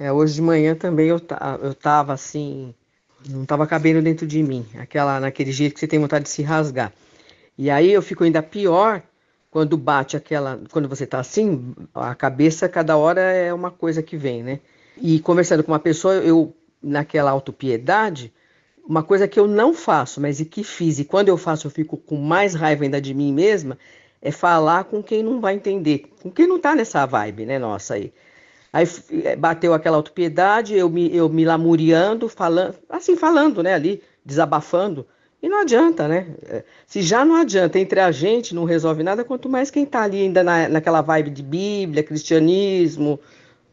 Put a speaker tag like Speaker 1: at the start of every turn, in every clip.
Speaker 1: É, hoje de manhã também eu, eu tava assim, não tava cabendo dentro de mim, aquela naquele jeito que você tem vontade de se rasgar. E aí eu fico ainda pior quando bate aquela, quando você tá assim, a cabeça cada hora é uma coisa que vem, né? E conversando com uma pessoa, eu naquela autopiedade, uma coisa que eu não faço, mas e que fiz, e quando eu faço eu fico com mais raiva ainda de mim mesma, é falar com quem não vai entender, com quem não tá nessa vibe, né, nossa aí. Aí eh, bateu aquela autopiedade, eu me, eu me lamuriando, falando, assim, falando, né, ali, desabafando. E não adianta, né? É, se já não adianta entre a gente, não resolve nada, quanto mais quem tá ali ainda na, naquela vibe de Bíblia, cristianismo,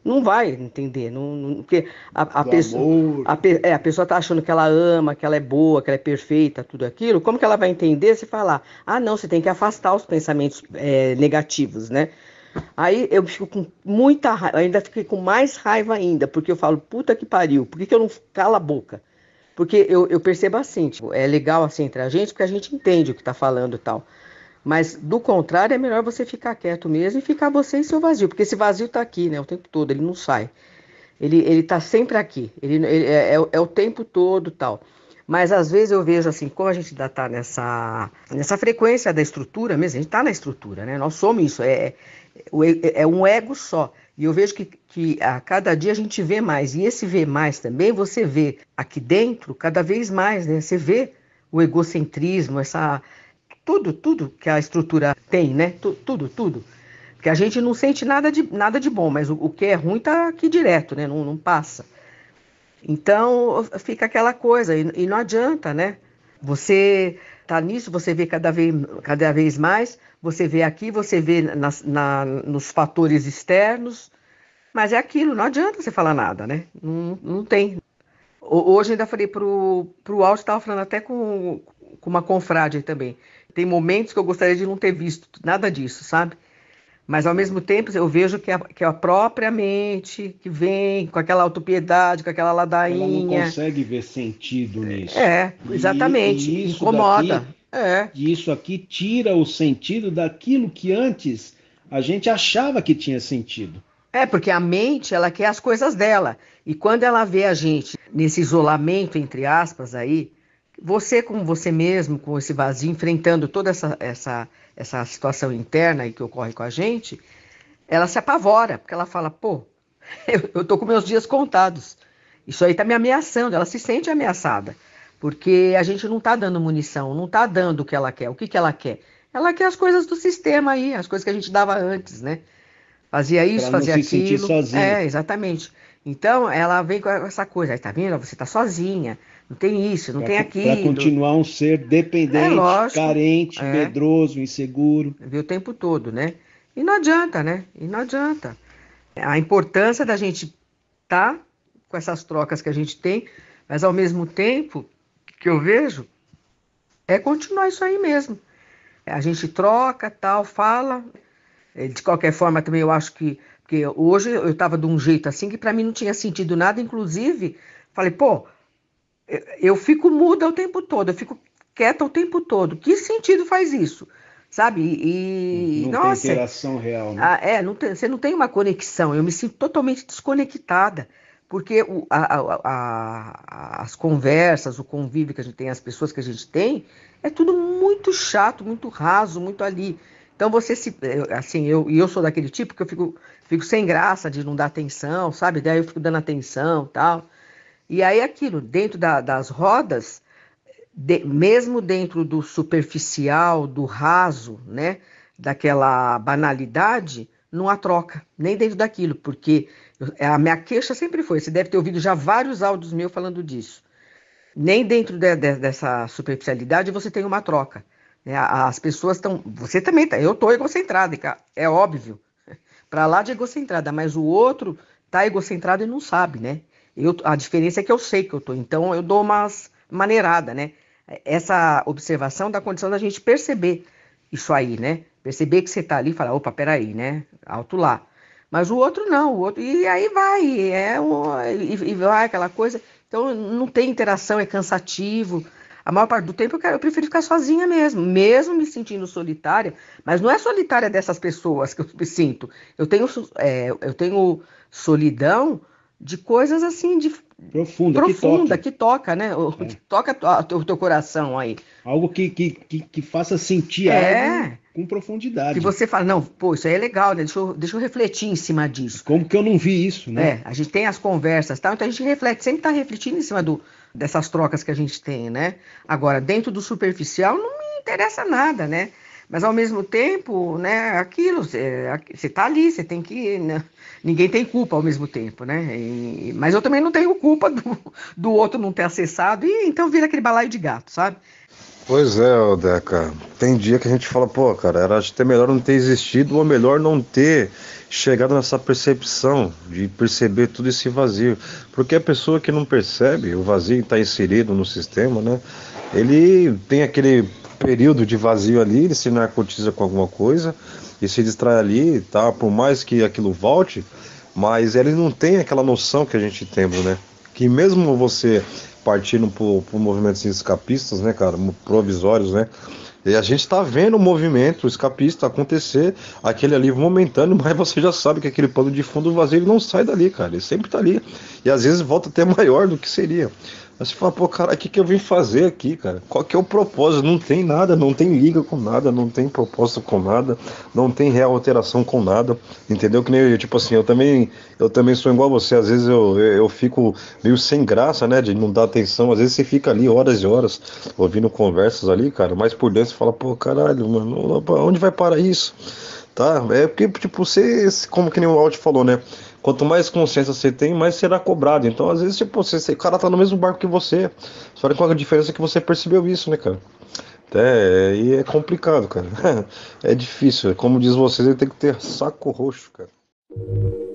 Speaker 1: não vai entender. Não, não porque a, a pessoa, a, é, a, pessoa tá achando que ela ama, que ela é boa, que ela é perfeita, tudo aquilo. Como que ela vai entender se falar, ah, não, você tem que afastar os pensamentos é, negativos, né? Aí eu fico com muita raiva, ainda fiquei com mais raiva ainda, porque eu falo, puta que pariu, por que, que eu não cala a boca? Porque eu, eu percebo assim, tipo, é legal assim entre a gente, porque a gente entende o que tá falando e tal. Mas do contrário, é melhor você ficar quieto mesmo e ficar você e seu vazio, porque esse vazio tá aqui, né, o tempo todo, ele não sai. Ele, ele tá sempre aqui, ele, ele é, é, é o tempo todo tal. Mas às vezes eu vejo assim, como a gente ainda está nessa, nessa frequência da estrutura mesmo, a gente está na estrutura, né? Nós somos isso, é, é um ego só. E eu vejo que, que a cada dia a gente vê mais. E esse ver mais também, você vê aqui dentro cada vez mais, né? Você vê o egocentrismo, essa tudo, tudo que a estrutura tem, né? tudo, tudo. Porque a gente não sente nada de, nada de bom, mas o, o que é ruim está aqui direto, né? Não, não passa. Então fica aquela coisa, e, e não adianta, né? Você está nisso, você vê cada vez, cada vez mais, você vê aqui, você vê na, na, nos fatores externos, mas é aquilo, não adianta você falar nada, né? Não, não tem. Hoje ainda falei para o alto, estava falando até com, com uma confrade também. Tem momentos que eu gostaria de não ter visto nada disso, sabe? Mas, ao mesmo tempo, eu vejo que a, que a própria mente que vem com aquela autopiedade, com aquela ladainha. Ela não
Speaker 2: consegue ver sentido nisso. É, exatamente. E, e incomoda. Daqui, é. E isso aqui tira o sentido
Speaker 1: daquilo que antes a gente achava que tinha sentido. É, porque a mente, ela quer as coisas dela. E quando ela vê a gente nesse isolamento, entre aspas, aí, você com você mesmo, com esse vazio, enfrentando toda essa, essa essa situação interna aí que ocorre com a gente, ela se apavora, porque ela fala, pô, eu, eu tô com meus dias contados. Isso aí tá me ameaçando, ela se sente ameaçada, porque a gente não tá dando munição, não tá dando o que ela quer. O que, que ela quer? Ela quer as coisas do sistema aí, as coisas que a gente dava antes, né? Fazia isso, fazia se aquilo. Sentir sozinha. É, exatamente. Então, ela vem com essa coisa, aí tá vendo? Você tá sozinha, não tem isso, não pra, tem aquilo. Para continuar um ser dependente, é lógico, carente, é. medroso, inseguro. O tempo todo, né? E não adianta, né? E não adianta. A importância da gente estar tá com essas trocas que a gente tem, mas ao mesmo tempo que eu vejo é continuar isso aí mesmo. A gente troca, tal, fala. É, de qualquer forma, também eu acho que. Porque hoje eu estava de um jeito assim que para mim não tinha sentido nada, inclusive, falei, pô, eu fico muda o tempo todo, eu fico quieta o tempo todo. Que sentido faz isso? Sabe? E. Não nossa, tem interação real. Né? Ah, é, não tem, você não tem uma conexão. Eu me sinto totalmente desconectada, porque o, a, a, a, as conversas, o convívio que a gente tem, as pessoas que a gente tem, é tudo muito chato, muito raso, muito ali. Então você se. Eh, assim, eu, e eu sou daquele tipo que eu fico, fico sem graça de não dar atenção, sabe? Daí eu fico dando atenção tal. E aí aquilo, dentro da, das rodas, de, mesmo dentro do superficial, do raso, né, daquela banalidade, não há troca, nem dentro daquilo, porque a minha queixa sempre foi, você deve ter ouvido já vários áudios meus falando disso. Nem dentro de, de, dessa superficialidade você tem uma troca. Né? As pessoas estão. Você também está. Eu estou egocentrada, é óbvio. Para lá de egocentrada, mas o outro está egocentrado e não sabe, né? Eu, a diferença é que eu sei que eu estou, então eu dou umas maneirada, né? Essa observação dá condição da gente perceber isso aí, né? Perceber que você está ali e falar, opa, peraí, né? Alto lá. Mas o outro não, o outro. E aí vai, é um, e, e vai aquela coisa. Então não tem interação, é cansativo. A maior parte do tempo eu, quero, eu prefiro ficar sozinha mesmo, mesmo me sentindo solitária, mas não é solitária dessas pessoas que eu me sinto. Eu tenho, é, eu tenho solidão de coisas assim de profunda, profunda que, que toca, né? O, é. que toca o teu, coração aí. Algo que, que, que, que faça sentir é. algo com profundidade. Que você fala, não, pô, isso aí é legal, né? Deixa eu, deixa eu refletir em cima disso. Como que eu não vi isso, né? É, a gente tem as conversas, tal, então a gente reflete, sempre tá refletindo em cima do, dessas trocas que a gente tem, né? Agora, dentro do superficial não me interessa nada, né? Mas ao mesmo tempo, né, aquilo, você está ali, você tem que. Né, ninguém tem culpa ao mesmo tempo, né? E, mas eu também não tenho culpa do, do outro não ter acessado, e então vira aquele balaio de gato, sabe?
Speaker 2: Pois é, Deca. Tem dia que a gente fala, pô, cara, era até melhor não ter existido, ou melhor não ter chegado nessa percepção de perceber tudo esse vazio. Porque a pessoa que não percebe o vazio está inserido no sistema, né? Ele tem aquele período de vazio ali, ele se narcotiza com alguma coisa e se distrai ali, tá? Por mais que aquilo volte, mas ele não tem aquela noção que a gente tem né? Que mesmo você partindo por, movimentos escapistas, né, cara, provisórios, né? E a gente tá vendo o movimento escapista acontecer, aquele alívio momentâneo, mas você já sabe que aquele pano de fundo vazio ele não sai dali, cara. Ele sempre está ali. E às vezes volta até maior do que seria. Mas você fala, pô, cara, o que, que eu vim fazer aqui, cara? Qual que é o propósito? Não tem nada, não tem liga com nada, não tem proposta com nada, não tem real alteração com nada, entendeu? Que nem eu, tipo assim, eu também, eu também sou igual a você, às vezes eu, eu, eu fico meio sem graça, né, de não dar atenção, às vezes você fica ali horas e horas ouvindo conversas ali, cara, mas por dentro você fala, pô, caralho, mano, onde vai parar isso? tá? É porque, tipo, você, como que nem o Alt falou, né? Quanto mais consciência você tem, mais será cobrado. Então, às vezes, tipo, você, o cara tá no mesmo barco que você, só que com a diferença é que você percebeu isso, né, cara? É, e é complicado, cara. É difícil. Como diz vocês, ele tem que ter saco roxo, cara.